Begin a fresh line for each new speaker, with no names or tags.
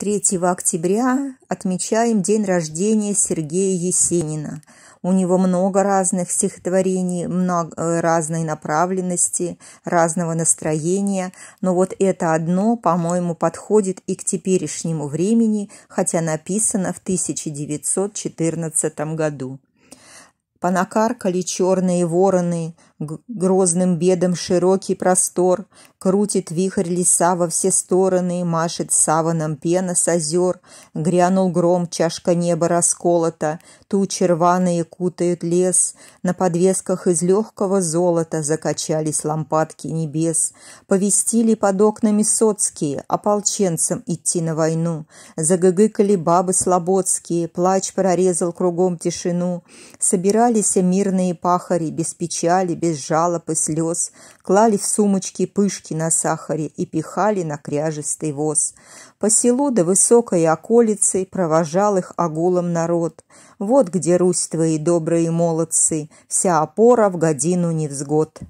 3 октября отмечаем день рождения Сергея Есенина. У него много разных стихотворений, много э, разной направленности, разного настроения, но вот это одно, по-моему, подходит и к теперешнему времени, хотя написано в 1914 году. Понакаркали черные вороны, грозным бедом широкий простор, крутит вихрь леса во все стороны, машет саваном пена с озер, грянул гром, чашка неба расколота, тучи рваные кутают лес, на подвесках из легкого золота закачались лампадки небес, повестили под окнами соцкие, ополченцам идти на войну, загыгыкали бабы слободские, плач прорезал кругом тишину, собирались мирные пахари без печали, без без жалоб и слез, клали в сумочки пышки на сахаре и пихали на кряжистый воз. По селу до высокой околицы провожал их оголом народ. Вот где Русь твои добрые молодцы, вся опора в годину невзгод.